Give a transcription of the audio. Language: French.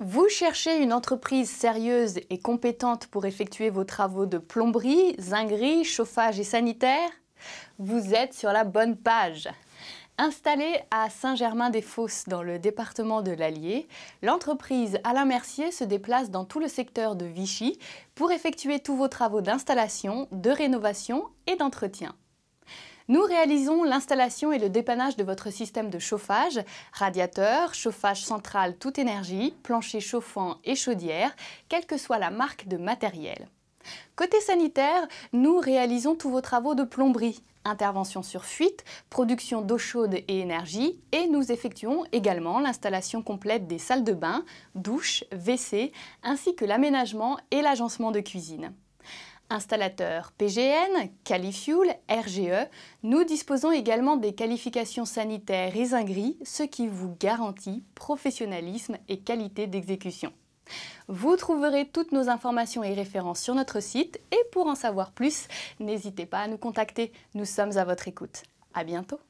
Vous cherchez une entreprise sérieuse et compétente pour effectuer vos travaux de plomberie, zinguerie, chauffage et sanitaire Vous êtes sur la bonne page. Installée à Saint-Germain-des-Fosses dans le département de l'Allier, l'entreprise Alain Mercier se déplace dans tout le secteur de Vichy pour effectuer tous vos travaux d'installation, de rénovation et d'entretien. Nous réalisons l'installation et le dépannage de votre système de chauffage, radiateur, chauffage central toute énergie, plancher chauffant et chaudière, quelle que soit la marque de matériel. Côté sanitaire, nous réalisons tous vos travaux de plomberie, intervention sur fuite, production d'eau chaude et énergie, et nous effectuons également l'installation complète des salles de bain, douches, WC, ainsi que l'aménagement et l'agencement de cuisine. Installateurs PGN, CaliFuel, RGE, nous disposons également des qualifications sanitaires Isingri, ce qui vous garantit professionnalisme et qualité d'exécution. Vous trouverez toutes nos informations et références sur notre site et pour en savoir plus, n'hésitez pas à nous contacter, nous sommes à votre écoute. À bientôt